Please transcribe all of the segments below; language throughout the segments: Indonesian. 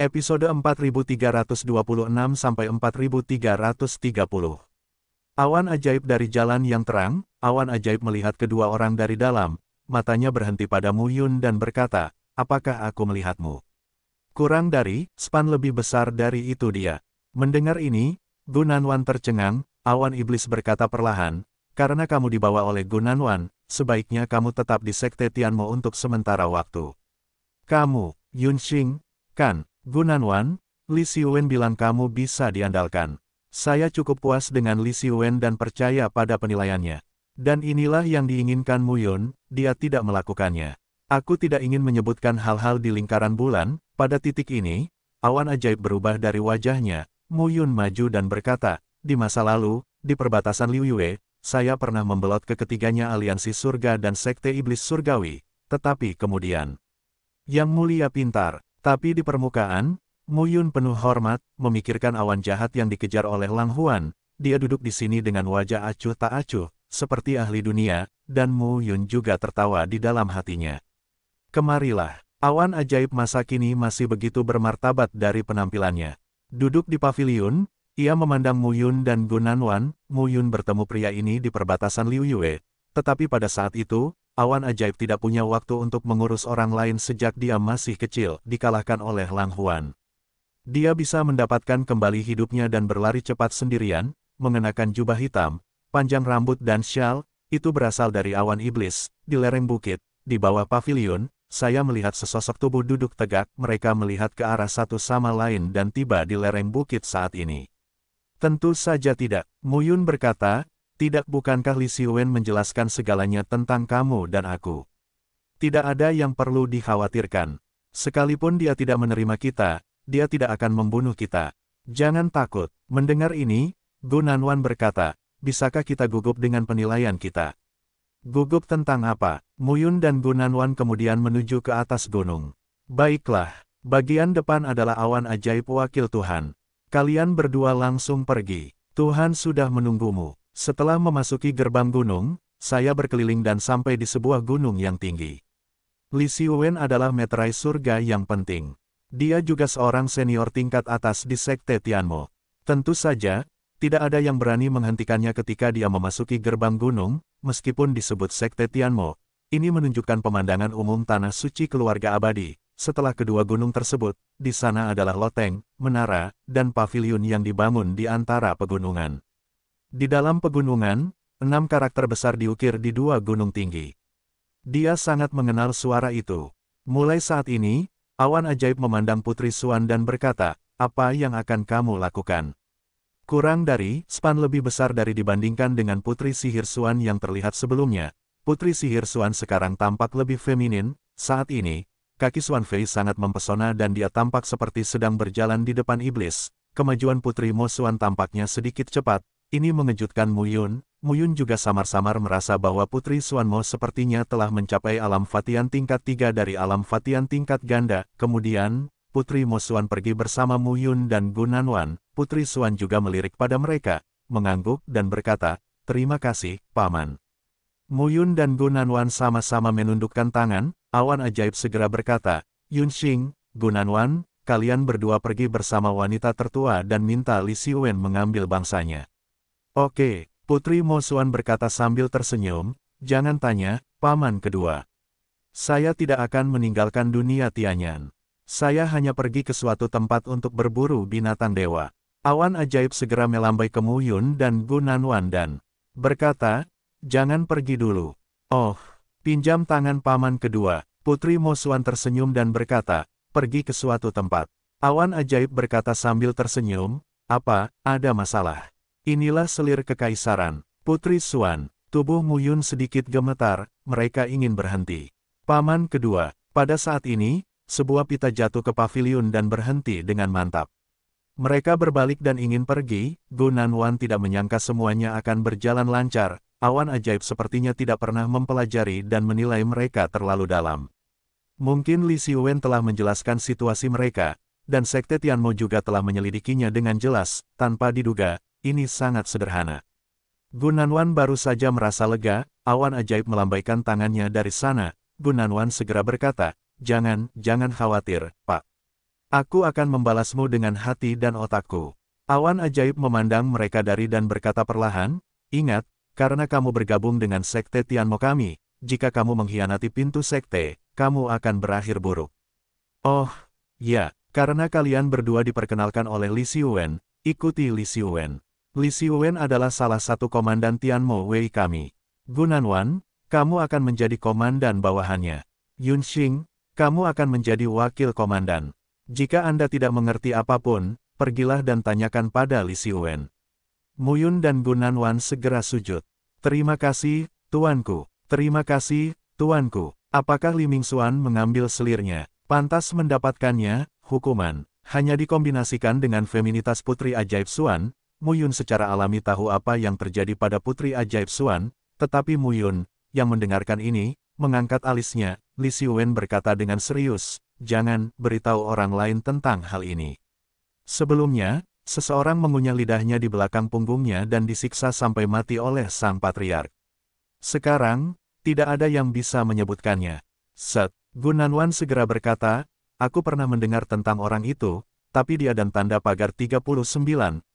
Episode 4326 sampai 4330. Awan ajaib dari jalan yang terang, awan ajaib melihat kedua orang dari dalam, matanya berhenti pada mu Yun dan berkata, apakah aku melihatmu? Kurang dari, span lebih besar dari itu dia. Mendengar ini, Gunanwan tercengang, awan iblis berkata perlahan, karena kamu dibawa oleh Gunanwan, sebaiknya kamu tetap di sekte Tianmo untuk sementara waktu. Kamu, Yun Xing, kan, Gunanwan, Li Siwen bilang kamu bisa diandalkan. Saya cukup puas dengan Li Siwen dan percaya pada penilaiannya. Dan inilah yang diinginkan Yun. dia tidak melakukannya. Aku tidak ingin menyebutkan hal-hal di lingkaran bulan, pada titik ini, awan ajaib berubah dari wajahnya, Muyun maju dan berkata, di masa lalu, di perbatasan Liu Yue, saya pernah membelot ke ketiganya aliansi surga dan sekte iblis surgawi, tetapi kemudian, yang mulia pintar, tapi di permukaan, Mu Yun penuh hormat, memikirkan awan jahat yang dikejar oleh Lang Huan. Dia duduk di sini dengan wajah acuh tak acuh, seperti ahli dunia, dan Mu Yun juga tertawa di dalam hatinya. Kemarilah, awan ajaib masa kini masih begitu bermartabat dari penampilannya. Duduk di pavilion, ia memandang Mu Yun dan Gunan Wan. Mu Yun bertemu pria ini di perbatasan Liu Yue. Tetapi pada saat itu, Awan ajaib tidak punya waktu untuk mengurus orang lain sejak dia masih kecil, dikalahkan oleh Lang Huan. Dia bisa mendapatkan kembali hidupnya dan berlari cepat sendirian, mengenakan jubah hitam, panjang rambut dan syal, itu berasal dari awan iblis, di lereng bukit, di bawah pavilion, saya melihat sesosok tubuh duduk tegak, mereka melihat ke arah satu sama lain dan tiba di lereng bukit saat ini. Tentu saja tidak, Muyun berkata, tidak bukankah Li Xiuwen menjelaskan segalanya tentang kamu dan aku? Tidak ada yang perlu dikhawatirkan. Sekalipun dia tidak menerima kita, dia tidak akan membunuh kita. Jangan takut. Mendengar ini, Gunanwan berkata, bisakah kita gugup dengan penilaian kita? Gugup tentang apa? Muyun dan Gunanwan kemudian menuju ke atas gunung. Baiklah, bagian depan adalah awan ajaib wakil Tuhan. Kalian berdua langsung pergi. Tuhan sudah menunggumu. Setelah memasuki gerbang gunung, saya berkeliling dan sampai di sebuah gunung yang tinggi. Li Xiuwen adalah meterai surga yang penting. Dia juga seorang senior tingkat atas di Sekte Tianmo. Tentu saja, tidak ada yang berani menghentikannya ketika dia memasuki gerbang gunung, meskipun disebut Sekte Tianmo. Ini menunjukkan pemandangan umum Tanah Suci Keluarga Abadi. Setelah kedua gunung tersebut, di sana adalah loteng, menara, dan pavilion yang dibangun di antara pegunungan. Di dalam pegunungan, enam karakter besar diukir di dua gunung tinggi. Dia sangat mengenal suara itu. Mulai saat ini, awan ajaib memandang Putri Suan dan berkata, apa yang akan kamu lakukan? Kurang dari, span lebih besar dari dibandingkan dengan Putri Sihir Suan yang terlihat sebelumnya. Putri Sihir Suan sekarang tampak lebih feminin, saat ini, kaki Suan Fei sangat mempesona dan dia tampak seperti sedang berjalan di depan iblis. Kemajuan Putri Mo Suan tampaknya sedikit cepat, ini mengejutkan Muyun, Muyun juga samar-samar merasa bahwa Putri Suanmo sepertinya telah mencapai alam Fatian tingkat 3 dari alam Fatian tingkat ganda. Kemudian, Putri Mo Suan pergi bersama Muyun dan Gunanwan, Putri Suan juga melirik pada mereka, mengangguk dan berkata, Terima kasih, Paman. Muyun dan Gunanwan sama-sama menundukkan tangan, awan ajaib segera berkata, Yunxing, Gunanwan, kalian berdua pergi bersama wanita tertua dan minta Li Siwen mengambil bangsanya. Oke, Putri Mosuan berkata sambil tersenyum, jangan tanya, paman kedua. Saya tidak akan meninggalkan dunia Tianyan. Saya hanya pergi ke suatu tempat untuk berburu binatang dewa. Awan ajaib segera melambai ke Muyun dan Wan dan berkata, jangan pergi dulu. Oh, pinjam tangan paman kedua. Putri Mosuan tersenyum dan berkata, pergi ke suatu tempat. Awan ajaib berkata sambil tersenyum, apa, ada masalah. Inilah selir kekaisaran, Putri Suan, tubuh Muyun sedikit gemetar, mereka ingin berhenti. Paman kedua, pada saat ini, sebuah pita jatuh ke pavilion dan berhenti dengan mantap. Mereka berbalik dan ingin pergi, Gunan Wan tidak menyangka semuanya akan berjalan lancar, awan ajaib sepertinya tidak pernah mempelajari dan menilai mereka terlalu dalam. Mungkin Li Xiuwen telah menjelaskan situasi mereka, dan Sekte Tianmo juga telah menyelidikinya dengan jelas, tanpa diduga, ini sangat sederhana. Gunanwan baru saja merasa lega, awan ajaib melambaikan tangannya dari sana. Gunanwan segera berkata, Jangan, jangan khawatir, Pak. Aku akan membalasmu dengan hati dan otakku. Awan ajaib memandang mereka dari dan berkata perlahan, Ingat, karena kamu bergabung dengan sekte Tianmo kami, jika kamu mengkhianati pintu sekte, kamu akan berakhir buruk. Oh, ya, karena kalian berdua diperkenalkan oleh Li Xiuwen, ikuti Li Xiuwen. Li Xiuwen adalah salah satu komandan Tian Mo Wei kami. Gunan Wan, kamu akan menjadi komandan bawahannya. Yun Xing, kamu akan menjadi wakil komandan. Jika Anda tidak mengerti apapun, pergilah dan tanyakan pada Li Xiuwen. Muyun dan Gunan Wan segera sujud. Terima kasih, Tuanku. Terima kasih, Tuanku. Apakah Li Ming Xuan mengambil selirnya? Pantas mendapatkannya, hukuman. Hanya dikombinasikan dengan feminitas putri ajaib Xuan. Muyun secara alami tahu apa yang terjadi pada putri ajaib Suan, tetapi Muyun, yang mendengarkan ini, mengangkat alisnya, Li Xiuwen berkata dengan serius, jangan beritahu orang lain tentang hal ini. Sebelumnya, seseorang mengunyah lidahnya di belakang punggungnya dan disiksa sampai mati oleh sang patriark. Sekarang, tidak ada yang bisa menyebutkannya. Set, Gunan Wan segera berkata, aku pernah mendengar tentang orang itu, tapi dia dan tanda pagar 39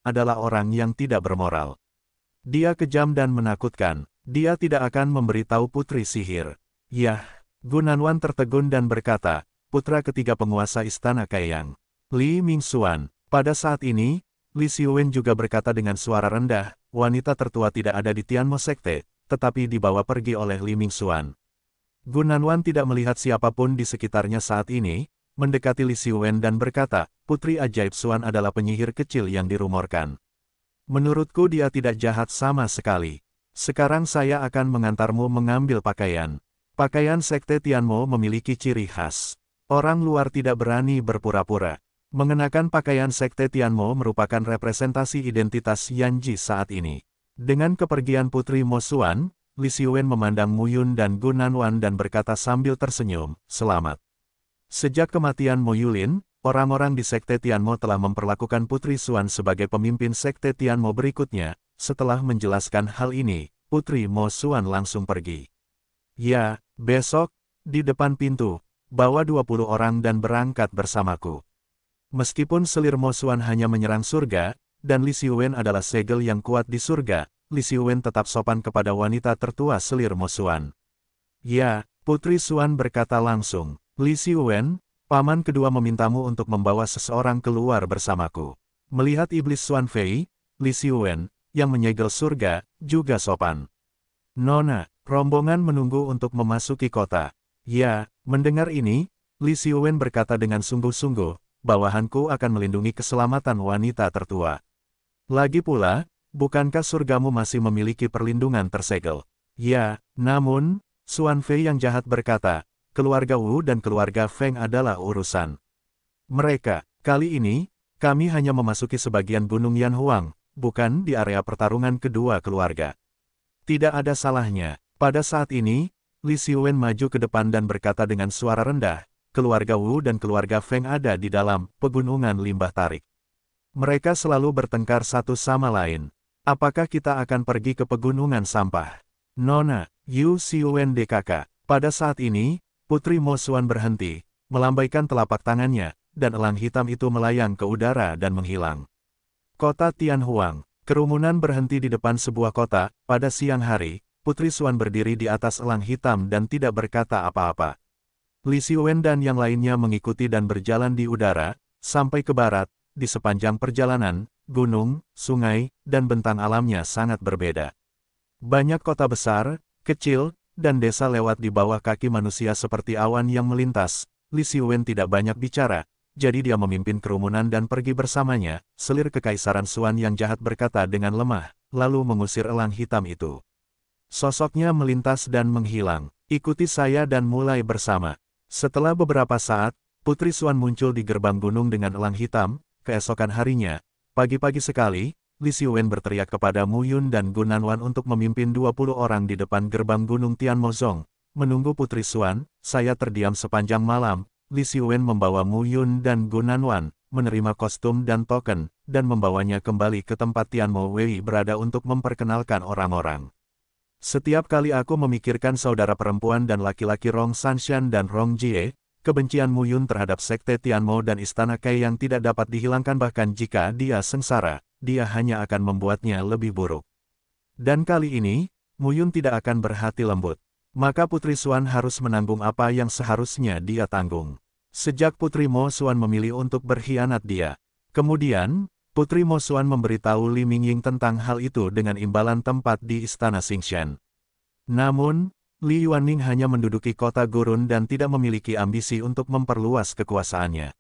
adalah orang yang tidak bermoral. Dia kejam dan menakutkan, dia tidak akan memberitahu putri sihir. Yah, Gunanwan tertegun dan berkata, putra ketiga penguasa istana Kayang, Li Mingxuan, pada saat ini, Li Xiuwen juga berkata dengan suara rendah, wanita tertua tidak ada di Tianmo Sekte, tetapi dibawa pergi oleh Li Mingxuan. Gunanwan tidak melihat siapapun di sekitarnya saat ini, mendekati Li Siwen dan berkata, Putri Ajaib Suan adalah penyihir kecil yang dirumorkan. Menurutku dia tidak jahat sama sekali. Sekarang saya akan mengantarmu mengambil pakaian. Pakaian Sekte Tianmo memiliki ciri khas. Orang luar tidak berani berpura-pura. Mengenakan pakaian Sekte Tianmo merupakan representasi identitas Yanji saat ini. Dengan kepergian Putri Mo Suan, Li Siwen memandang Mu Yun dan Gunan Wan dan berkata sambil tersenyum, Selamat. Sejak kematian Moyulin, orang-orang di Sekte Tianmo telah memperlakukan Putri Suan sebagai pemimpin Sekte Tianmo berikutnya. Setelah menjelaskan hal ini, Putri Mo Suan langsung pergi. Ya, besok, di depan pintu, bawa 20 orang dan berangkat bersamaku. Meskipun selir Mo Suan hanya menyerang surga, dan Li Wen adalah segel yang kuat di surga, Li Wen tetap sopan kepada wanita tertua selir Mo Suan. Ya, Putri Suan berkata langsung. Li Xiuwen, paman kedua memintamu untuk membawa seseorang keluar bersamaku. Melihat iblis Xuan Fei, Li Xiuwen, yang menyegel surga, juga sopan. Nona, rombongan menunggu untuk memasuki kota. Ya, mendengar ini, Li Xiuwen berkata dengan sungguh-sungguh, bawahanku akan melindungi keselamatan wanita tertua. Lagi pula, bukankah surgamu masih memiliki perlindungan tersegel? Ya, namun, Xuan Fei yang jahat berkata, keluarga Wu dan keluarga Feng adalah urusan mereka. Kali ini, kami hanya memasuki sebagian Gunung Yanhuang, bukan di area pertarungan kedua keluarga. Tidak ada salahnya. Pada saat ini, Li Siwen maju ke depan dan berkata dengan suara rendah, keluarga Wu dan keluarga Feng ada di dalam pegunungan limbah tarik. Mereka selalu bertengkar satu sama lain. Apakah kita akan pergi ke pegunungan sampah? Nona, Yu Siwen DKK. Pada saat ini, Putri Suan berhenti, melambaikan telapak tangannya, dan elang hitam itu melayang ke udara dan menghilang. Kota Tianhuang, kerumunan berhenti di depan sebuah kota, pada siang hari, Putri Suan berdiri di atas elang hitam dan tidak berkata apa-apa. Li Siwen dan yang lainnya mengikuti dan berjalan di udara, sampai ke barat, di sepanjang perjalanan, gunung, sungai, dan bentang alamnya sangat berbeda. Banyak kota besar, kecil, dan desa lewat di bawah kaki manusia seperti awan yang melintas, Li Siwen tidak banyak bicara, jadi dia memimpin kerumunan dan pergi bersamanya, selir kekaisaran Suan yang jahat berkata dengan lemah, lalu mengusir elang hitam itu. Sosoknya melintas dan menghilang, ikuti saya dan mulai bersama. Setelah beberapa saat, Putri Suan muncul di gerbang gunung dengan elang hitam, keesokan harinya, pagi-pagi sekali, Li Xiuwen berteriak kepada Mu Yun dan Gunanwan untuk memimpin 20 orang di depan gerbang Gunung Tianmozong. Menunggu Putri Suan, saya terdiam sepanjang malam. Li Xiuwen membawa Mu Yun dan Gunanwan, menerima kostum dan token, dan membawanya kembali ke tempat Tianmo Wei berada untuk memperkenalkan orang-orang. Setiap kali aku memikirkan saudara perempuan dan laki-laki Rong Sanshan dan Rong Jie, kebencian Mu Yun terhadap sekte Tianmo dan Istana Kai yang tidak dapat dihilangkan bahkan jika dia sengsara dia hanya akan membuatnya lebih buruk. Dan kali ini, Muyun tidak akan berhati lembut. Maka Putri Suan harus menanggung apa yang seharusnya dia tanggung. Sejak Putri Mo Suan memilih untuk berkhianat dia. Kemudian, Putri Mo Suan memberitahu Li Mingying tentang hal itu dengan imbalan tempat di Istana Xingxian. Namun, Li Yuanning hanya menduduki kota gurun dan tidak memiliki ambisi untuk memperluas kekuasaannya.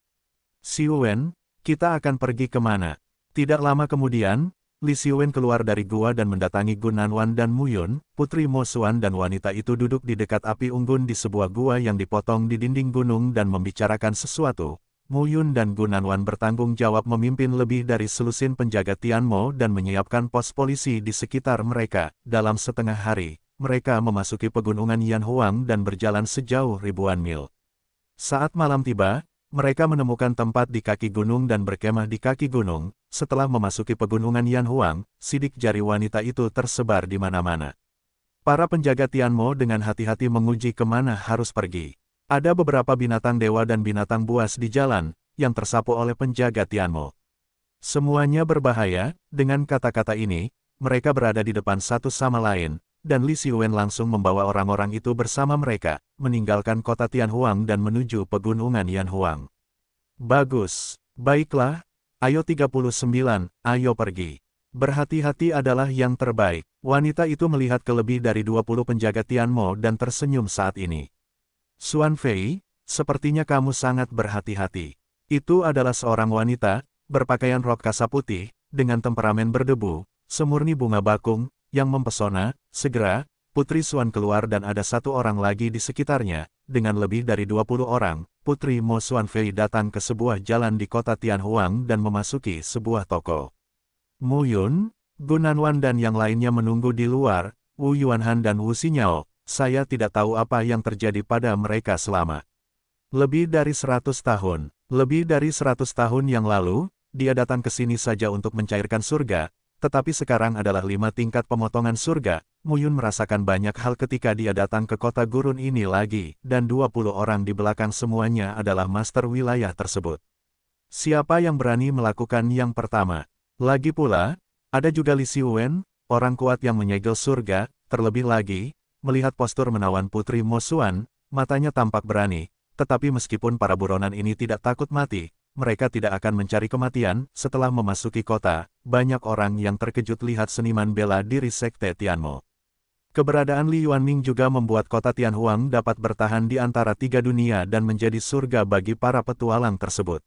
Si Wen, kita akan pergi kemana? Tidak lama kemudian, Li Xiuwen keluar dari gua dan mendatangi Gunanwan Wan dan Muyun, putri Mo Xuan dan wanita itu duduk di dekat api unggun di sebuah gua yang dipotong di dinding gunung dan membicarakan sesuatu. Muyun dan Gunanwan Wan bertanggung jawab memimpin lebih dari selusin penjaga Tianmo dan menyiapkan pos polisi di sekitar mereka. Dalam setengah hari, mereka memasuki pegunungan Yan Huang dan berjalan sejauh ribuan mil. Saat malam tiba, mereka menemukan tempat di kaki gunung dan berkemah di kaki gunung. Setelah memasuki pegunungan Yanhuang, sidik jari wanita itu tersebar di mana-mana. Para penjaga Tianmo dengan hati-hati menguji kemana harus pergi. Ada beberapa binatang dewa dan binatang buas di jalan, yang tersapu oleh penjaga Tianmo. Semuanya berbahaya, dengan kata-kata ini, mereka berada di depan satu sama lain, dan Li Siwen langsung membawa orang-orang itu bersama mereka, meninggalkan kota Tianhuang dan menuju pegunungan Yanhuang. Bagus, baiklah, ayo 39, ayo pergi. Berhati-hati adalah yang terbaik. Wanita itu melihat ke lebih dari 20 penjaga Tianmo dan tersenyum saat ini. Xuan Fei, sepertinya kamu sangat berhati-hati. Itu adalah seorang wanita, berpakaian rok kasa putih, dengan temperamen berdebu, semurni bunga bakung, yang mempesona, segera, Putri Suan keluar dan ada satu orang lagi di sekitarnya, dengan lebih dari 20 orang, Putri Mo Suan Fei datang ke sebuah jalan di kota Tianhuang dan memasuki sebuah toko. Mu Yun, Gunanwan dan yang lainnya menunggu di luar, Wu Yuanhan dan Wu Xinyao, saya tidak tahu apa yang terjadi pada mereka selama lebih dari 100 tahun. Lebih dari 100 tahun yang lalu, dia datang ke sini saja untuk mencairkan surga, tetapi sekarang adalah lima tingkat pemotongan surga, Muyun merasakan banyak hal ketika dia datang ke kota gurun ini lagi, dan 20 orang di belakang semuanya adalah master wilayah tersebut. Siapa yang berani melakukan yang pertama? Lagi pula, ada juga Li Siwen, orang kuat yang menyegel surga, terlebih lagi, melihat postur menawan putri Mosuan, matanya tampak berani, tetapi meskipun para buronan ini tidak takut mati, mereka tidak akan mencari kematian. Setelah memasuki kota, banyak orang yang terkejut lihat seniman bela diri Sekte Tianmo. Keberadaan Li Yuanming juga membuat kota Tianhuang dapat bertahan di antara tiga dunia dan menjadi surga bagi para petualang tersebut.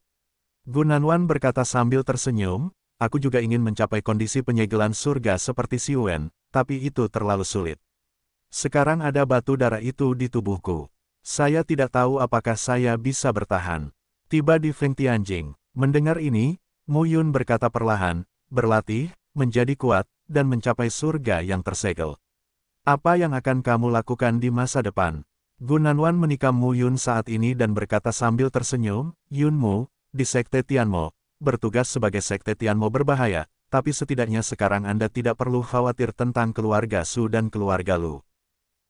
Gunanwan berkata sambil tersenyum, aku juga ingin mencapai kondisi penyegelan surga seperti Si Wen, tapi itu terlalu sulit. Sekarang ada batu darah itu di tubuhku. Saya tidak tahu apakah saya bisa bertahan. Tiba di Feng Tianjing, mendengar ini, Mu Yun berkata perlahan, berlatih, menjadi kuat, dan mencapai surga yang tersegel. Apa yang akan kamu lakukan di masa depan? Gunanwan menikam Mu Yun saat ini dan berkata sambil tersenyum, Yun Mu, di Sekte Tianmo, bertugas sebagai Sekte Tianmo berbahaya, tapi setidaknya sekarang Anda tidak perlu khawatir tentang keluarga Su dan keluarga Lu.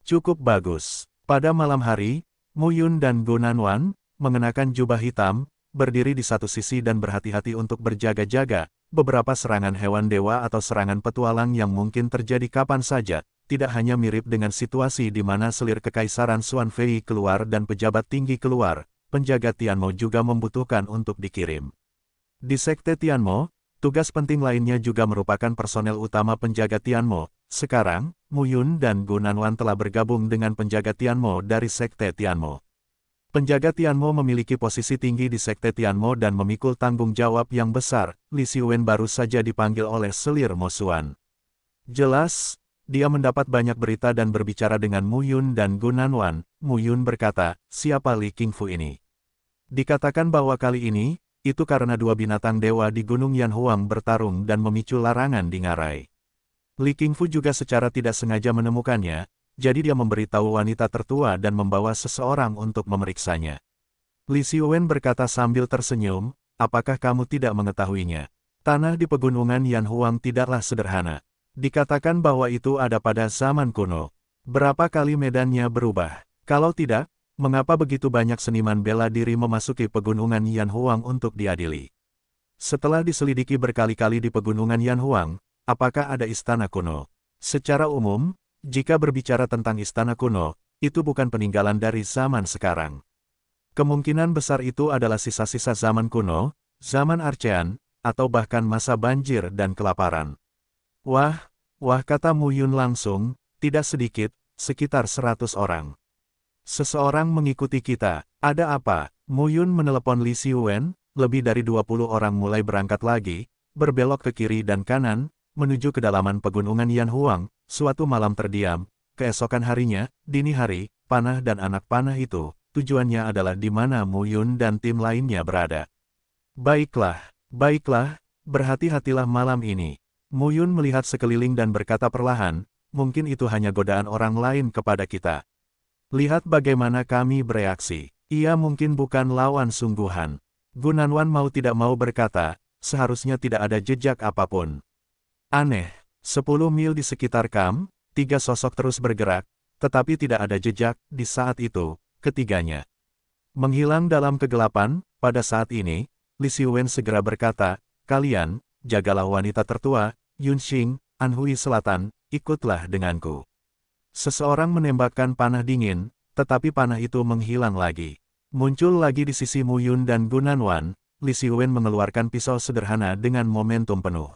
Cukup bagus. Pada malam hari, Mu Yun dan Gunanwan, mengenakan jubah hitam, berdiri di satu sisi dan berhati-hati untuk berjaga-jaga, beberapa serangan hewan dewa atau serangan petualang yang mungkin terjadi kapan saja, tidak hanya mirip dengan situasi di mana selir kekaisaran Fei keluar dan pejabat tinggi keluar, penjaga Tianmo juga membutuhkan untuk dikirim. Di Sekte Tianmo, tugas penting lainnya juga merupakan personel utama penjaga Tianmo. Sekarang, Muyun dan Gunanwan telah bergabung dengan penjaga Tianmo dari Sekte Tianmo. Penjaga Tianmo memiliki posisi tinggi di Sekte Tianmo dan memikul tanggung jawab yang besar, Li Xiuwen baru saja dipanggil oleh selir Mosuan. Jelas, dia mendapat banyak berita dan berbicara dengan Mu Yun dan Gunan Wan. Mu Yun berkata, siapa Li Qingfu ini? Dikatakan bahwa kali ini, itu karena dua binatang dewa di Gunung Yanhuang bertarung dan memicu larangan di ngarai. Li Qingfu juga secara tidak sengaja menemukannya, jadi dia memberitahu wanita tertua dan membawa seseorang untuk memeriksanya. Li Xiuwen berkata sambil tersenyum, apakah kamu tidak mengetahuinya? Tanah di pegunungan Yan Huang tidaklah sederhana. Dikatakan bahwa itu ada pada zaman kuno. Berapa kali medannya berubah? Kalau tidak, mengapa begitu banyak seniman bela diri memasuki pegunungan Yan Huang untuk diadili? Setelah diselidiki berkali-kali di pegunungan Yan Huang, apakah ada istana kuno? Secara umum, jika berbicara tentang istana kuno, itu bukan peninggalan dari zaman sekarang. Kemungkinan besar itu adalah sisa-sisa zaman kuno, zaman Archean, atau bahkan masa banjir dan kelaparan. Wah, wah kata Mu Yun langsung, tidak sedikit, sekitar seratus orang. Seseorang mengikuti kita, ada apa? Mu Yun menelepon Li Siwen. lebih dari 20 orang mulai berangkat lagi, berbelok ke kiri dan kanan, menuju kedalaman pegunungan Yan Huang, suatu malam terdiam, keesokan harinya, dini hari, panah dan anak panah itu, tujuannya adalah di mana Mu Yun dan tim lainnya berada. Baiklah, baiklah, berhati-hatilah malam ini. Mu Yun melihat sekeliling dan berkata perlahan, mungkin itu hanya godaan orang lain kepada kita. Lihat bagaimana kami bereaksi. Ia mungkin bukan lawan sungguhan. Gunanwan mau tidak mau berkata, seharusnya tidak ada jejak apapun. Aneh, 10 mil di sekitar Kam, tiga sosok terus bergerak, tetapi tidak ada jejak di saat itu, ketiganya. Menghilang dalam kegelapan, pada saat ini, Li Siwen segera berkata, Kalian, jagalah wanita tertua, yun Xing, Anhui Selatan, ikutlah denganku. Seseorang menembakkan panah dingin, tetapi panah itu menghilang lagi. Muncul lagi di sisi Mu Yun dan Gunan Wan, Li Siwen mengeluarkan pisau sederhana dengan momentum penuh.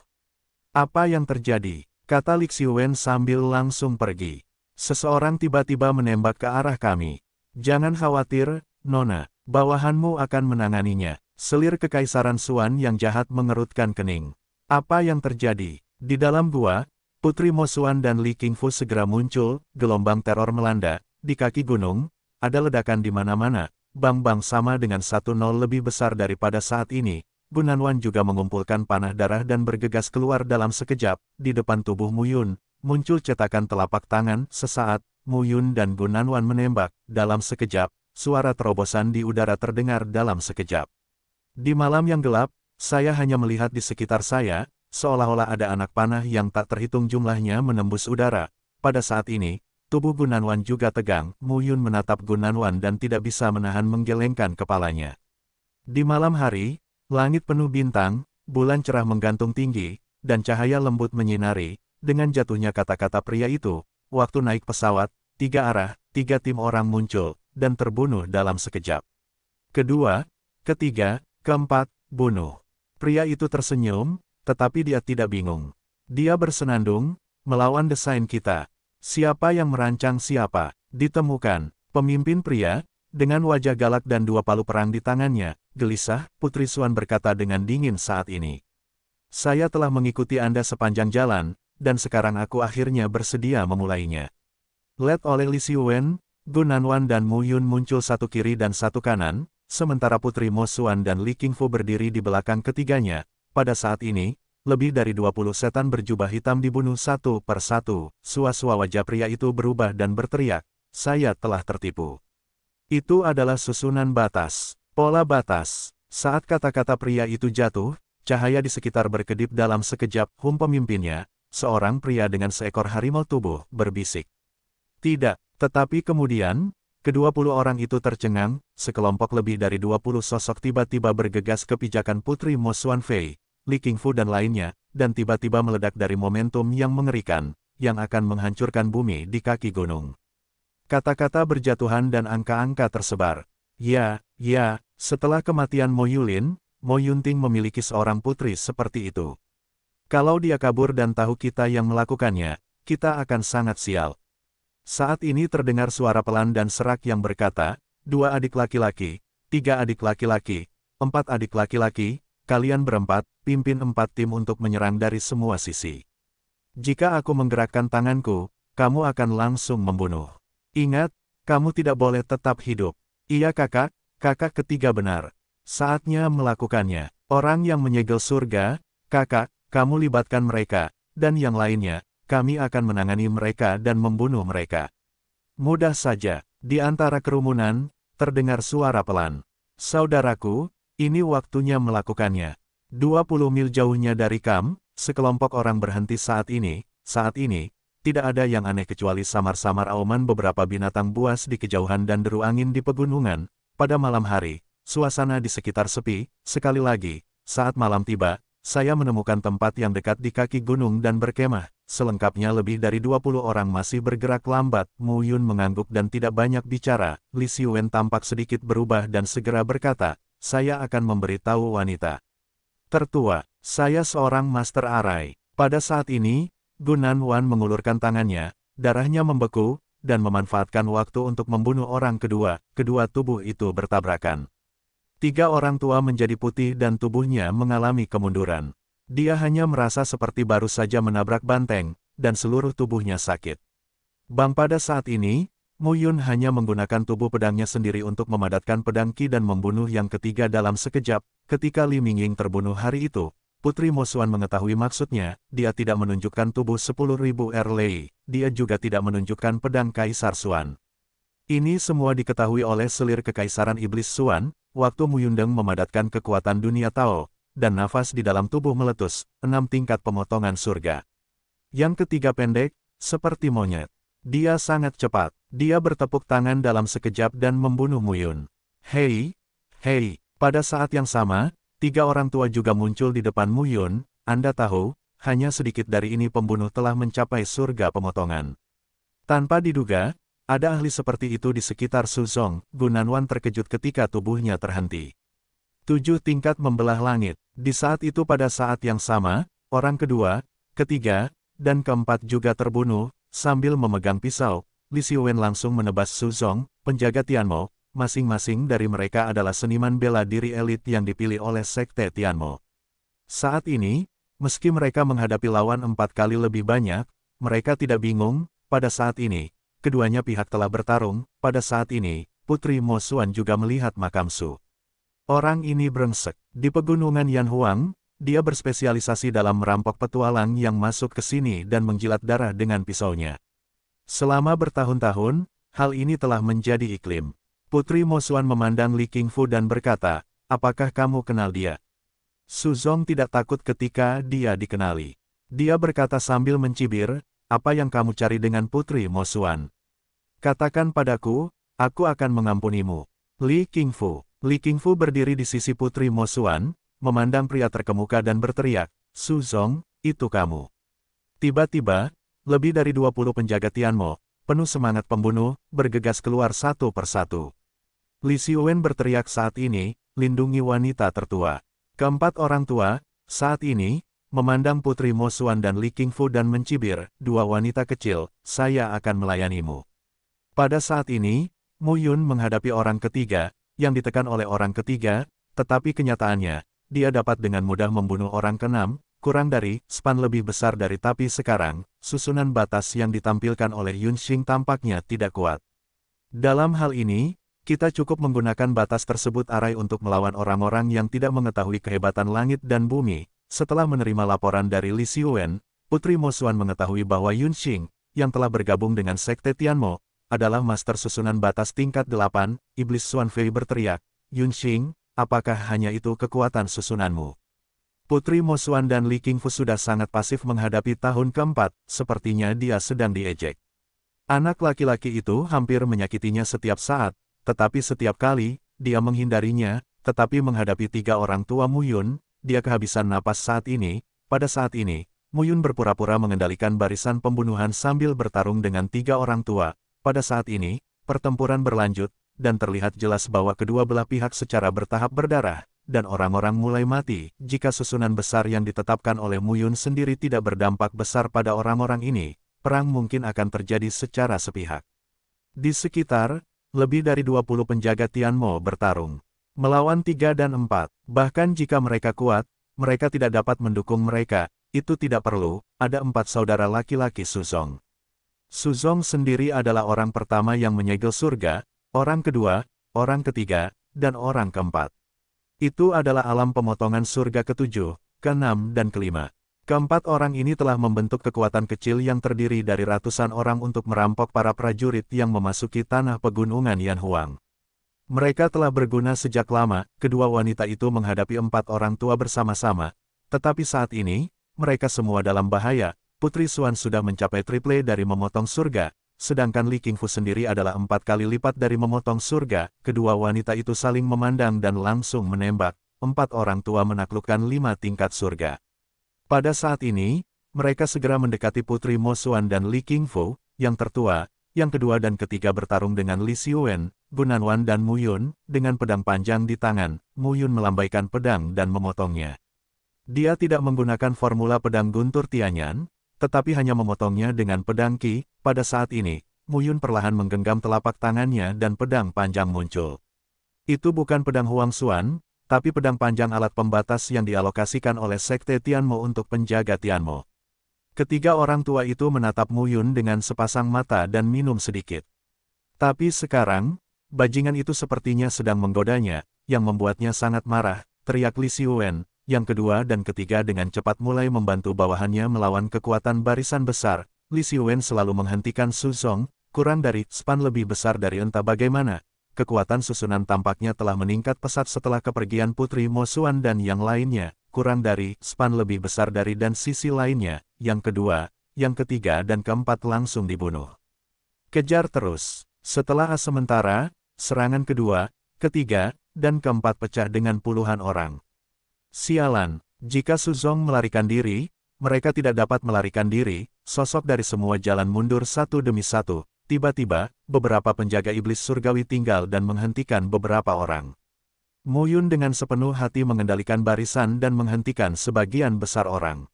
Apa yang terjadi? Kata Lixiwen sambil langsung pergi. Seseorang tiba-tiba menembak ke arah kami. Jangan khawatir, Nona. Bawahanmu akan menanganinya. Selir kekaisaran Suan yang jahat mengerutkan kening. Apa yang terjadi? Di dalam gua, Putri Mo Suan dan Li Qingfu segera muncul, gelombang teror melanda, di kaki gunung, ada ledakan di mana-mana, bang-bang sama dengan satu nol lebih besar daripada saat ini, Gunanwan juga mengumpulkan panah darah dan bergegas keluar dalam sekejap, di depan tubuh Muyun, muncul cetakan telapak tangan, sesaat, Muyun dan Gunanwan menembak, dalam sekejap, suara terobosan di udara terdengar dalam sekejap. Di malam yang gelap, saya hanya melihat di sekitar saya, seolah-olah ada anak panah yang tak terhitung jumlahnya menembus udara. Pada saat ini, tubuh Gunanwan juga tegang, Muyun menatap Gunanwan dan tidak bisa menahan menggelengkan kepalanya. Di malam hari, Langit penuh bintang, bulan cerah menggantung tinggi, dan cahaya lembut menyinari, dengan jatuhnya kata-kata pria itu, waktu naik pesawat, tiga arah, tiga tim orang muncul, dan terbunuh dalam sekejap. Kedua, ketiga, keempat, bunuh. Pria itu tersenyum, tetapi dia tidak bingung. Dia bersenandung, melawan desain kita. Siapa yang merancang siapa, ditemukan, pemimpin pria, dengan wajah galak dan dua palu perang di tangannya, gelisah, Putri Suan berkata dengan dingin saat ini. Saya telah mengikuti Anda sepanjang jalan, dan sekarang aku akhirnya bersedia memulainya. Led oleh Li Siwen, Gu Nanwan dan Mu Yun muncul satu kiri dan satu kanan, sementara Putri Mo Suan dan Li Qingfu berdiri di belakang ketiganya. Pada saat ini, lebih dari 20 setan berjubah hitam dibunuh satu per satu, sua-sua wajah pria itu berubah dan berteriak, saya telah tertipu. Itu adalah susunan batas, pola batas. Saat kata-kata pria itu jatuh, cahaya di sekitar berkedip dalam sekejap, hum pemimpinnya, seorang pria dengan seekor harimau tubuh, berbisik. Tidak, tetapi kemudian, kedua puluh orang itu tercengang, sekelompok lebih dari dua puluh sosok tiba-tiba bergegas ke pijakan Putri Mo Xuan Fei, Li Qingfu dan lainnya, dan tiba-tiba meledak dari momentum yang mengerikan, yang akan menghancurkan bumi di kaki gunung. Kata-kata berjatuhan dan angka-angka tersebar. Ya, ya, setelah kematian Moyulin, Moyunting memiliki seorang putri seperti itu. Kalau dia kabur dan tahu kita yang melakukannya, kita akan sangat sial. Saat ini terdengar suara pelan dan serak yang berkata, dua adik laki-laki, tiga adik laki-laki, empat adik laki-laki, kalian berempat, pimpin empat tim untuk menyerang dari semua sisi. Jika aku menggerakkan tanganku, kamu akan langsung membunuh. Ingat, kamu tidak boleh tetap hidup. Iya kakak, kakak ketiga benar. Saatnya melakukannya. Orang yang menyegel surga, kakak, kamu libatkan mereka, dan yang lainnya, kami akan menangani mereka dan membunuh mereka. Mudah saja, di antara kerumunan, terdengar suara pelan. Saudaraku, ini waktunya melakukannya. 20 mil jauhnya dari Kam, sekelompok orang berhenti saat ini, saat ini, tidak ada yang aneh kecuali samar-samar auman beberapa binatang buas di kejauhan dan deru angin di pegunungan. Pada malam hari, suasana di sekitar sepi, sekali lagi, saat malam tiba, saya menemukan tempat yang dekat di kaki gunung dan berkemah. Selengkapnya lebih dari 20 orang masih bergerak lambat, Mu Yun mengangguk dan tidak banyak bicara, Li Xiuwen tampak sedikit berubah dan segera berkata, saya akan memberitahu wanita. Tertua, saya seorang master arai. Pada saat ini, Gunan Wan mengulurkan tangannya, darahnya membeku, dan memanfaatkan waktu untuk membunuh orang kedua, kedua tubuh itu bertabrakan. Tiga orang tua menjadi putih dan tubuhnya mengalami kemunduran. Dia hanya merasa seperti baru saja menabrak banteng, dan seluruh tubuhnya sakit. Bang pada saat ini, Muyun hanya menggunakan tubuh pedangnya sendiri untuk memadatkan pedang Ki dan membunuh yang ketiga dalam sekejap, ketika Li Mingying terbunuh hari itu, Putri Mosuan mengetahui maksudnya, dia tidak menunjukkan tubuh 10.000 Erlei, dia juga tidak menunjukkan pedang Kaisar Suan. Ini semua diketahui oleh selir kekaisaran Iblis Suan, waktu Muyundeng memadatkan kekuatan dunia Tao, dan nafas di dalam tubuh meletus, enam tingkat pemotongan surga. Yang ketiga pendek, seperti monyet. Dia sangat cepat, dia bertepuk tangan dalam sekejap dan membunuh Muyun. Hei, hei, pada saat yang sama, Tiga orang tua juga muncul di depan Mu Yun. Anda tahu, hanya sedikit dari ini pembunuh telah mencapai surga pemotongan. Tanpa diduga, ada ahli seperti itu di sekitar Suzong, Wan terkejut ketika tubuhnya terhenti. Tujuh tingkat membelah langit, di saat itu pada saat yang sama, orang kedua, ketiga, dan keempat juga terbunuh, sambil memegang pisau, Li Siwen langsung menebas Suzong, penjaga Tianmo, masing-masing dari mereka adalah seniman bela diri elit yang dipilih oleh Sekte Tianmo. Saat ini, meski mereka menghadapi lawan empat kali lebih banyak, mereka tidak bingung, pada saat ini, keduanya pihak telah bertarung, pada saat ini, Putri Mo Xuan juga melihat makam Su. Orang ini berengsek Di pegunungan Yanhuang, dia berspesialisasi dalam merampok petualang yang masuk ke sini dan menjilat darah dengan pisaunya. Selama bertahun-tahun, hal ini telah menjadi iklim. Putri Mosuan memandang Li Qingfu dan berkata, apakah kamu kenal dia? Su Zong tidak takut ketika dia dikenali. Dia berkata sambil mencibir, apa yang kamu cari dengan Putri Mosuan? Katakan padaku, aku akan mengampunimu. Li Qingfu. Li Qingfu berdiri di sisi Putri Mosuan, memandang pria terkemuka dan berteriak, "Su Zong, itu kamu. Tiba-tiba, lebih dari 20 penjaga Tianmo, penuh semangat pembunuh, bergegas keluar satu persatu. Li Xiuwen berteriak saat ini, lindungi wanita tertua. Keempat orang tua, saat ini, memandang Putri Mo Suan dan Li Qingfu dan mencibir, dua wanita kecil, saya akan melayanimu. Pada saat ini, Mu Yun menghadapi orang ketiga, yang ditekan oleh orang ketiga, tetapi kenyataannya, dia dapat dengan mudah membunuh orang keenam, kurang dari, span lebih besar dari tapi sekarang, susunan batas yang ditampilkan oleh Yun Xing tampaknya tidak kuat. Dalam hal ini, kita cukup menggunakan batas tersebut arai untuk melawan orang-orang yang tidak mengetahui kehebatan langit dan bumi. Setelah menerima laporan dari Li Xiuwen, Putri Mo Xuan mengetahui bahwa Yun Xing, yang telah bergabung dengan Sekte Tianmo, adalah master susunan batas tingkat 8, Iblis Xuan Fei berteriak, Yun Xing, apakah hanya itu kekuatan susunanmu? Putri Mo Xuan dan Li Qingfu sudah sangat pasif menghadapi tahun keempat, sepertinya dia sedang diejek. Anak laki-laki itu hampir menyakitinya setiap saat, tetapi setiap kali, dia menghindarinya, tetapi menghadapi tiga orang tua Muyun, dia kehabisan napas saat ini, pada saat ini, Muyun berpura-pura mengendalikan barisan pembunuhan sambil bertarung dengan tiga orang tua. Pada saat ini, pertempuran berlanjut, dan terlihat jelas bahwa kedua belah pihak secara bertahap berdarah, dan orang-orang mulai mati. Jika susunan besar yang ditetapkan oleh Muyun sendiri tidak berdampak besar pada orang-orang ini, perang mungkin akan terjadi secara sepihak. Di sekitar, lebih dari 20 penjaga Tianmo bertarung. Melawan tiga dan empat. bahkan jika mereka kuat, mereka tidak dapat mendukung mereka, itu tidak perlu, ada empat saudara laki-laki Suzong. Suzong sendiri adalah orang pertama yang menyegel surga, orang kedua, orang ketiga, dan orang keempat. Itu adalah alam pemotongan surga ketujuh, keenam dan kelima. Keempat orang ini telah membentuk kekuatan kecil yang terdiri dari ratusan orang untuk merampok para prajurit yang memasuki tanah pegunungan Yan Huang. Mereka telah berguna sejak lama, kedua wanita itu menghadapi empat orang tua bersama-sama. Tetapi saat ini, mereka semua dalam bahaya, Putri Suan sudah mencapai triple dari memotong surga, sedangkan Li Qingfu sendiri adalah empat kali lipat dari memotong surga, kedua wanita itu saling memandang dan langsung menembak, empat orang tua menaklukkan lima tingkat surga. Pada saat ini, mereka segera mendekati Putri Mo Xuan dan Li Qingfu, yang tertua, yang kedua dan ketiga bertarung dengan Li Xiuwen, Gunanwan dan Mu Yun dengan pedang panjang di tangan, Mu Yun melambaikan pedang dan memotongnya. Dia tidak menggunakan formula pedang guntur Tianyan, tetapi hanya memotongnya dengan pedang Qi, pada saat ini, Mu Yun perlahan menggenggam telapak tangannya dan pedang panjang muncul. Itu bukan pedang Huang Xuan, tapi pedang panjang alat pembatas yang dialokasikan oleh Sekte Tianmo untuk penjaga Tianmo. Ketiga orang tua itu menatap Muyun dengan sepasang mata dan minum sedikit. Tapi sekarang, bajingan itu sepertinya sedang menggodanya, yang membuatnya sangat marah, teriak Li Xiuwen, yang kedua dan ketiga dengan cepat mulai membantu bawahannya melawan kekuatan barisan besar. Li Xiuwen selalu menghentikan Su Song. kurang dari span lebih besar dari entah bagaimana, kekuatan susunan tampaknya telah meningkat pesat setelah kepergian Putri Mosuan dan yang lainnya, kurang dari, span lebih besar dari dan sisi lainnya, yang kedua, yang ketiga dan keempat langsung dibunuh. Kejar terus. Setelah sementara, serangan kedua, ketiga, dan keempat pecah dengan puluhan orang. Sialan, jika Suzong melarikan diri, mereka tidak dapat melarikan diri, sosok dari semua jalan mundur satu demi satu, Tiba-tiba, beberapa penjaga iblis surgawi tinggal dan menghentikan beberapa orang. Muyun dengan sepenuh hati mengendalikan barisan dan menghentikan sebagian besar orang.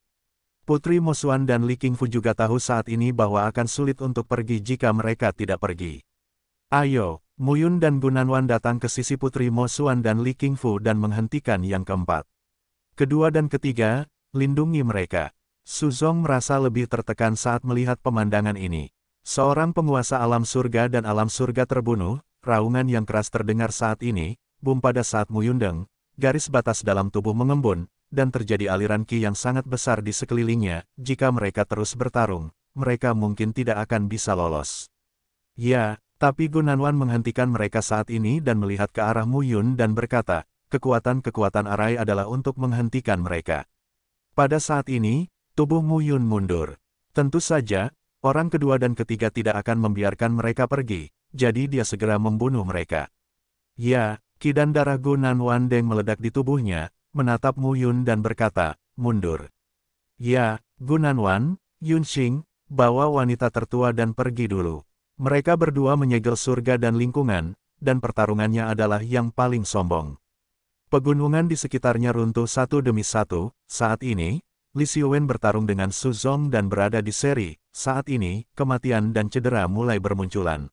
Putri Mosuan dan Li Qingfu juga tahu saat ini bahwa akan sulit untuk pergi jika mereka tidak pergi. Ayo, Muyun dan Gunanwan datang ke sisi Putri Mosuan dan Li Qingfu dan menghentikan yang keempat. Kedua dan ketiga, lindungi mereka. Suzong merasa lebih tertekan saat melihat pemandangan ini. Seorang penguasa alam surga dan alam surga terbunuh, raungan yang keras terdengar saat ini, bum pada saat muyundeng, garis batas dalam tubuh mengembun, dan terjadi aliran ki yang sangat besar di sekelilingnya, jika mereka terus bertarung, mereka mungkin tidak akan bisa lolos. Ya, tapi Gunanwan menghentikan mereka saat ini dan melihat ke arah Muyun dan berkata, kekuatan-kekuatan Arai adalah untuk menghentikan mereka. Pada saat ini, tubuh Muyun mundur. Tentu saja, Orang kedua dan ketiga tidak akan membiarkan mereka pergi, jadi dia segera membunuh mereka. Ya, kidan darah Gunan Wan Deng meledak di tubuhnya, menatap Mu Yun dan berkata, mundur. Ya, Gunan Wan, Yun Xing, bawa wanita tertua dan pergi dulu. Mereka berdua menyegel surga dan lingkungan, dan pertarungannya adalah yang paling sombong. Pegunungan di sekitarnya runtuh satu demi satu, saat ini, Li Xiuwen bertarung dengan Su Zong dan berada di seri, saat ini, kematian dan cedera mulai bermunculan.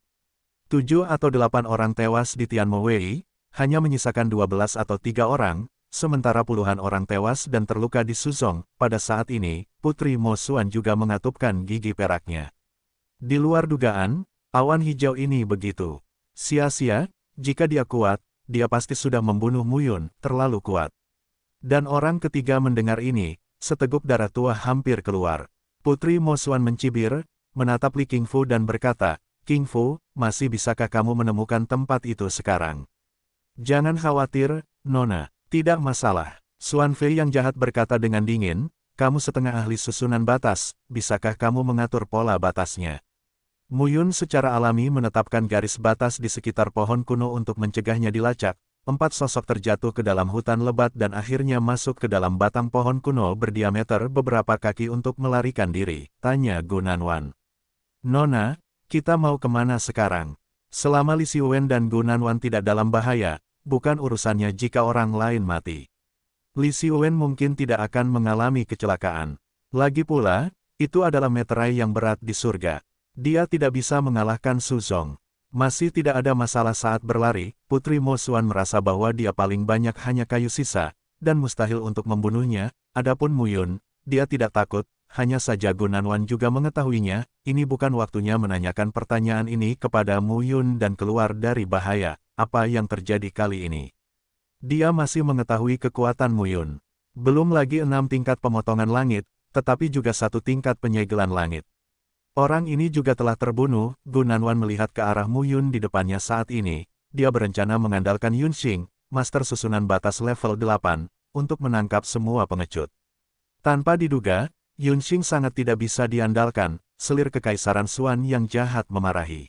Tujuh atau delapan orang tewas di Tianmowei, hanya menyisakan dua belas atau tiga orang, sementara puluhan orang tewas dan terluka di Suzong. Pada saat ini, Putri Mo Xuan juga mengatupkan gigi peraknya. Di luar dugaan, awan hijau ini begitu. Sia-sia, jika dia kuat, dia pasti sudah membunuh Muyun, terlalu kuat. Dan orang ketiga mendengar ini, seteguk darah tua hampir keluar. Putri Mo Xuan mencibir, menatap Li Kingfu dan berkata, Kingfu, masih bisakah kamu menemukan tempat itu sekarang? Jangan khawatir, Nona, tidak masalah. Suan Fei yang jahat berkata dengan dingin, kamu setengah ahli susunan batas, bisakah kamu mengatur pola batasnya? Muyun secara alami menetapkan garis batas di sekitar pohon kuno untuk mencegahnya dilacak, empat sosok terjatuh ke dalam hutan lebat dan akhirnya masuk ke dalam batang pohon kuno berdiameter beberapa kaki untuk melarikan diri, tanya Gunanwan. Nona, kita mau kemana sekarang? Selama Li Siwen dan Gunanwan tidak dalam bahaya, bukan urusannya jika orang lain mati. Li Siwen mungkin tidak akan mengalami kecelakaan. Lagi pula, itu adalah meterai yang berat di surga. Dia tidak bisa mengalahkan Suzong. Masih tidak ada masalah saat berlari, Putri Mo Suan merasa bahwa dia paling banyak hanya kayu sisa, dan mustahil untuk membunuhnya, adapun Mu Yun, dia tidak takut, hanya saja Gunan Wan juga mengetahuinya, ini bukan waktunya menanyakan pertanyaan ini kepada Mu Yun dan keluar dari bahaya, apa yang terjadi kali ini. Dia masih mengetahui kekuatan Mu Yun. Belum lagi enam tingkat pemotongan langit, tetapi juga satu tingkat penyegelan langit. Orang ini juga telah terbunuh, Nanwan melihat ke arah Mu Yun di depannya saat ini, dia berencana mengandalkan Yun Xing, master susunan batas level 8, untuk menangkap semua pengecut. Tanpa diduga, Yun Xing sangat tidak bisa diandalkan, selir kekaisaran Suan yang jahat memarahi.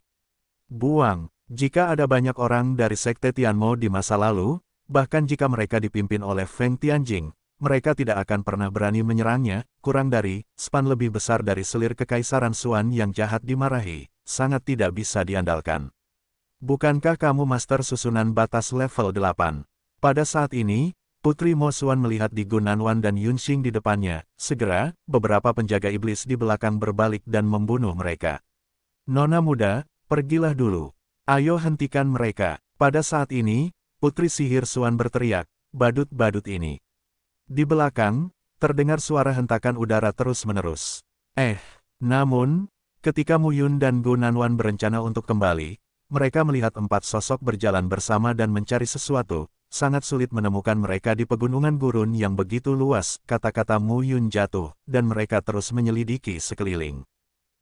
Buang, jika ada banyak orang dari Sekte Tianmo di masa lalu, bahkan jika mereka dipimpin oleh Feng Tianjing, mereka tidak akan pernah berani menyerangnya, kurang dari, span lebih besar dari selir kekaisaran Suan yang jahat dimarahi, sangat tidak bisa diandalkan. Bukankah kamu master susunan batas level 8? Pada saat ini, Putri Mo Suan melihat di Gunan Wan dan Yunxing di depannya, segera, beberapa penjaga iblis di belakang berbalik dan membunuh mereka. Nona muda, pergilah dulu. Ayo hentikan mereka. Pada saat ini, Putri Sihir Suan berteriak, badut-badut ini. Di belakang, terdengar suara hentakan udara terus-menerus. Eh, namun, ketika Muyun dan Gu Nanwan berencana untuk kembali, mereka melihat empat sosok berjalan bersama dan mencari sesuatu, sangat sulit menemukan mereka di pegunungan gurun yang begitu luas, kata-kata Muyun jatuh, dan mereka terus menyelidiki sekeliling.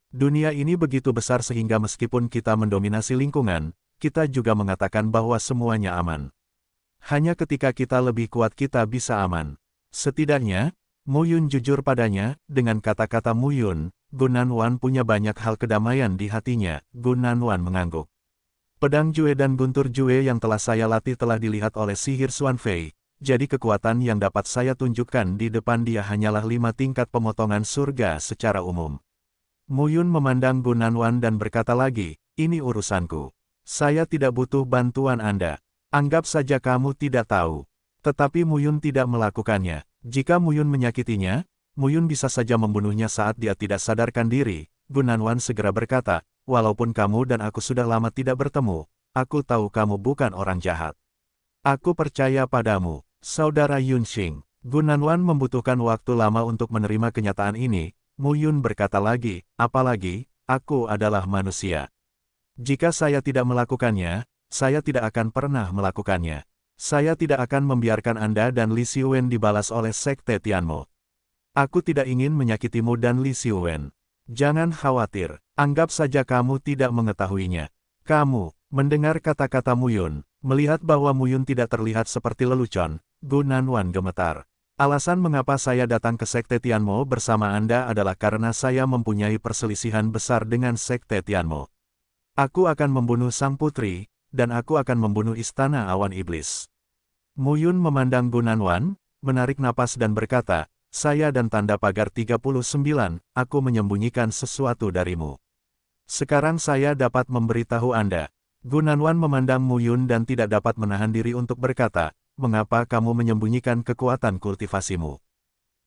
Dunia ini begitu besar sehingga meskipun kita mendominasi lingkungan, kita juga mengatakan bahwa semuanya aman. Hanya ketika kita lebih kuat kita bisa aman. Setidaknya, Mu Yun jujur padanya, dengan kata-kata Mu Yun, Muyun, Wan punya banyak hal kedamaian di hatinya, Gunan Wan mengangguk. Pedang Jue dan Guntur Jue yang telah saya latih telah dilihat oleh sihir Suan Fei, jadi kekuatan yang dapat saya tunjukkan di depan dia hanyalah lima tingkat pemotongan surga secara umum. Mu Yun memandang Gunan Wan dan berkata lagi, ini urusanku. Saya tidak butuh bantuan Anda. Anggap saja kamu tidak tahu. Tetapi Muyun tidak melakukannya. Jika Muyun menyakitinya, Muyun bisa saja membunuhnya saat dia tidak sadarkan diri. Gunanwan segera berkata, walaupun kamu dan aku sudah lama tidak bertemu, aku tahu kamu bukan orang jahat. Aku percaya padamu, saudara Yunxing. Gunanwan membutuhkan waktu lama untuk menerima kenyataan ini. Muyun berkata lagi, apalagi, aku adalah manusia. Jika saya tidak melakukannya, saya tidak akan pernah melakukannya. Saya tidak akan membiarkan Anda dan Li Xiuwen dibalas oleh Sekte Tianmo. Aku tidak ingin menyakitimu dan Li Xiuwen. Jangan khawatir, anggap saja kamu tidak mengetahuinya. Kamu, mendengar kata-kata Muyun, melihat bahwa Muyun tidak terlihat seperti lelucon, Gunan Wan gemetar. Alasan mengapa saya datang ke Sekte Tianmo bersama Anda adalah karena saya mempunyai perselisihan besar dengan Sekte Tianmo. Aku akan membunuh sang putri, dan aku akan membunuh istana awan iblis. Muyun memandang Gunan Wan, menarik napas dan berkata, saya dan tanda pagar 39, aku menyembunyikan sesuatu darimu. Sekarang saya dapat memberitahu Anda. Gunan Wan memandang Muyun dan tidak dapat menahan diri untuk berkata, mengapa kamu menyembunyikan kekuatan kultivasimu?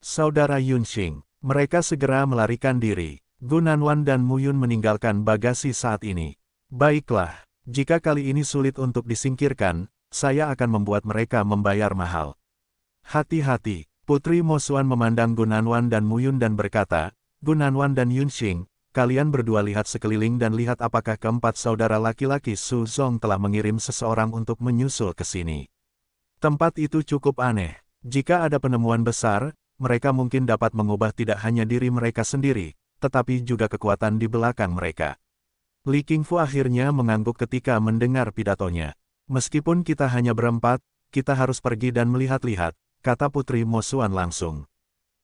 Saudara Yunxing, mereka segera melarikan diri. Gunan Wan dan Muyun meninggalkan bagasi saat ini. Baiklah. Jika kali ini sulit untuk disingkirkan, saya akan membuat mereka membayar mahal. Hati-hati, Putri Mosuan memandang Gunanwan dan Muyun dan berkata, Gunanwan dan Yunxing, kalian berdua lihat sekeliling dan lihat apakah keempat saudara laki-laki Su Zong telah mengirim seseorang untuk menyusul ke sini. Tempat itu cukup aneh. Jika ada penemuan besar, mereka mungkin dapat mengubah tidak hanya diri mereka sendiri, tetapi juga kekuatan di belakang mereka. Li Qingfu akhirnya mengangguk ketika mendengar pidatonya. Meskipun kita hanya berempat, kita harus pergi dan melihat-lihat, kata Putri Mosuan langsung.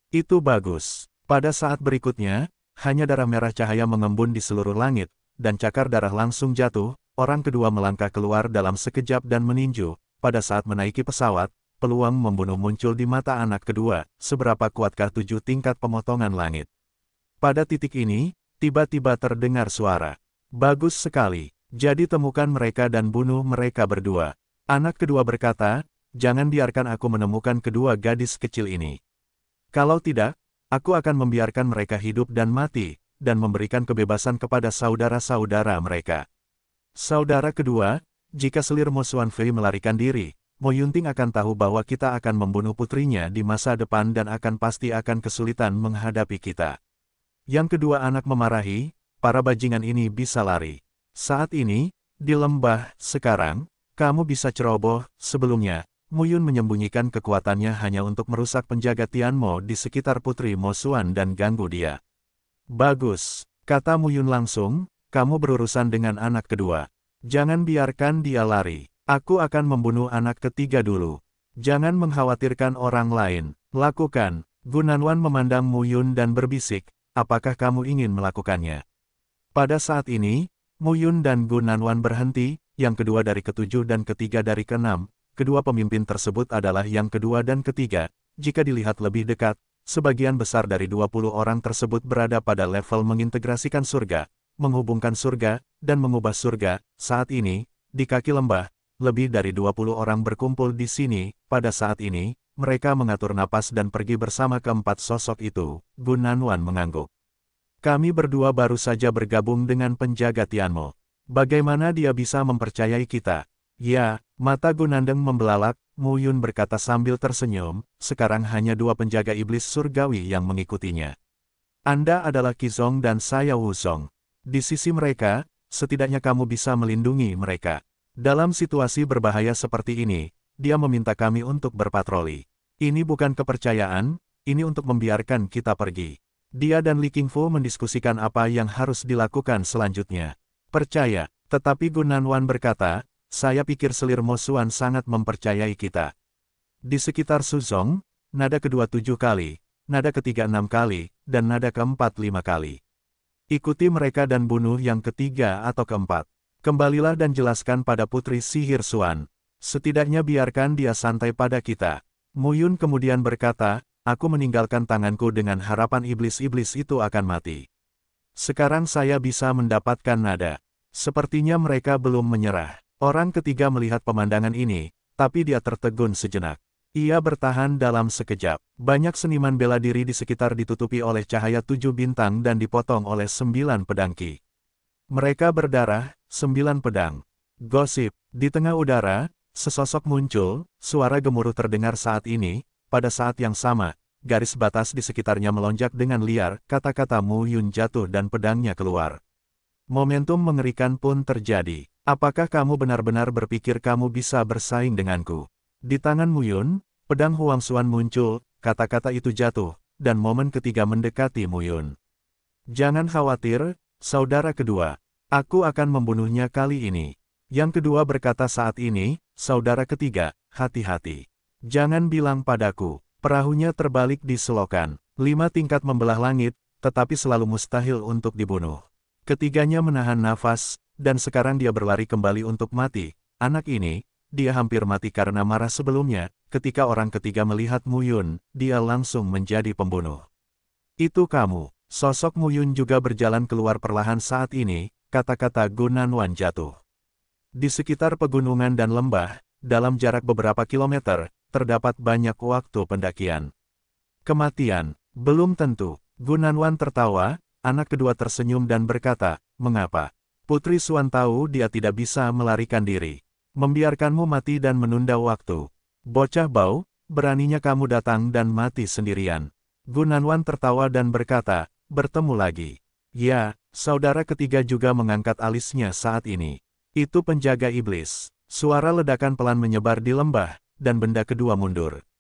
Itu bagus. Pada saat berikutnya, hanya darah merah cahaya mengembun di seluruh langit, dan cakar darah langsung jatuh, orang kedua melangkah keluar dalam sekejap dan meninju, pada saat menaiki pesawat, peluang membunuh muncul di mata anak kedua, seberapa kuatkah tujuh tingkat pemotongan langit. Pada titik ini, tiba-tiba terdengar suara. Bagus sekali. Jadi temukan mereka dan bunuh mereka berdua. Anak kedua berkata, jangan biarkan aku menemukan kedua gadis kecil ini. Kalau tidak, aku akan membiarkan mereka hidup dan mati, dan memberikan kebebasan kepada saudara-saudara mereka. Saudara kedua, jika selir Suan Fei melarikan diri, Mo Yunting akan tahu bahwa kita akan membunuh putrinya di masa depan dan akan pasti akan kesulitan menghadapi kita. Yang kedua anak memarahi, para bajingan ini bisa lari. Saat ini, di lembah, sekarang, kamu bisa ceroboh, sebelumnya, Muyun menyembunyikan kekuatannya hanya untuk merusak penjaga Tianmo di sekitar Putri Mosuan dan ganggu dia. Bagus, kata Muyun langsung, kamu berurusan dengan anak kedua. Jangan biarkan dia lari, aku akan membunuh anak ketiga dulu. Jangan mengkhawatirkan orang lain, lakukan. Gunanwan memandang Muyun dan berbisik, apakah kamu ingin melakukannya? Pada saat ini, Muyun dan Gu Nanwan berhenti, yang kedua dari ketujuh dan ketiga dari keenam, kedua pemimpin tersebut adalah yang kedua dan ketiga, jika dilihat lebih dekat, sebagian besar dari 20 orang tersebut berada pada level mengintegrasikan surga, menghubungkan surga, dan mengubah surga, saat ini, di kaki lembah, lebih dari 20 orang berkumpul di sini, pada saat ini, mereka mengatur napas dan pergi bersama keempat sosok itu, Gu Nanwan mengangguk. Kami berdua baru saja bergabung dengan penjaga Tianmo. Bagaimana dia bisa mempercayai kita? Ya, mata Gunandeng membelalak, Mu Yun berkata sambil tersenyum, sekarang hanya dua penjaga iblis surgawi yang mengikutinya. Anda adalah Kizong dan saya Wuzong. Di sisi mereka, setidaknya kamu bisa melindungi mereka. Dalam situasi berbahaya seperti ini, dia meminta kami untuk berpatroli. Ini bukan kepercayaan, ini untuk membiarkan kita pergi. Dia dan Li Qingfu mendiskusikan apa yang harus dilakukan selanjutnya. Percaya, tetapi Wan berkata, saya pikir selir Mosuan sangat mempercayai kita. Di sekitar Suzong, nada kedua tujuh kali, nada ketiga enam kali, dan nada keempat lima kali. Ikuti mereka dan bunuh yang ketiga atau keempat. Kembalilah dan jelaskan pada putri sihir Suan. Setidaknya biarkan dia santai pada kita. Muyun kemudian berkata, Aku meninggalkan tanganku dengan harapan iblis-iblis itu akan mati. Sekarang saya bisa mendapatkan nada. Sepertinya mereka belum menyerah. Orang ketiga melihat pemandangan ini, tapi dia tertegun sejenak. Ia bertahan dalam sekejap. Banyak seniman bela diri di sekitar ditutupi oleh cahaya tujuh bintang dan dipotong oleh sembilan pedangki. Mereka berdarah, sembilan pedang. Gosip, di tengah udara, sesosok muncul, suara gemuruh terdengar saat ini, pada saat yang sama, garis batas di sekitarnya melonjak dengan liar, kata-kata Mu Yun jatuh dan pedangnya keluar. Momentum mengerikan pun terjadi. Apakah kamu benar-benar berpikir kamu bisa bersaing denganku? Di tangan Mu Yun, pedang Huang Xuan muncul, kata-kata itu jatuh, dan momen ketiga mendekati Mu Yun. Jangan khawatir, saudara kedua. Aku akan membunuhnya kali ini. Yang kedua berkata saat ini, saudara ketiga, hati-hati. Jangan bilang padaku, perahunya terbalik di selokan, lima tingkat membelah langit, tetapi selalu mustahil untuk dibunuh. Ketiganya menahan nafas, dan sekarang dia berlari kembali untuk mati. Anak ini, dia hampir mati karena marah sebelumnya, ketika orang ketiga melihat Muyun, dia langsung menjadi pembunuh. Itu kamu, sosok Muyun juga berjalan keluar perlahan saat ini, kata-kata Gunan Wan jatuh. Di sekitar pegunungan dan lembah, dalam jarak beberapa kilometer, terdapat banyak waktu pendakian. Kematian, belum tentu. Gunanwan tertawa, anak kedua tersenyum dan berkata, mengapa? Putri Suan tahu dia tidak bisa melarikan diri. Membiarkanmu mati dan menunda waktu. Bocah bau, beraninya kamu datang dan mati sendirian. Gunanwan tertawa dan berkata, bertemu lagi. Ya, saudara ketiga juga mengangkat alisnya saat ini. Itu penjaga iblis. Suara ledakan pelan menyebar di lembah, dan benda kedua mundur.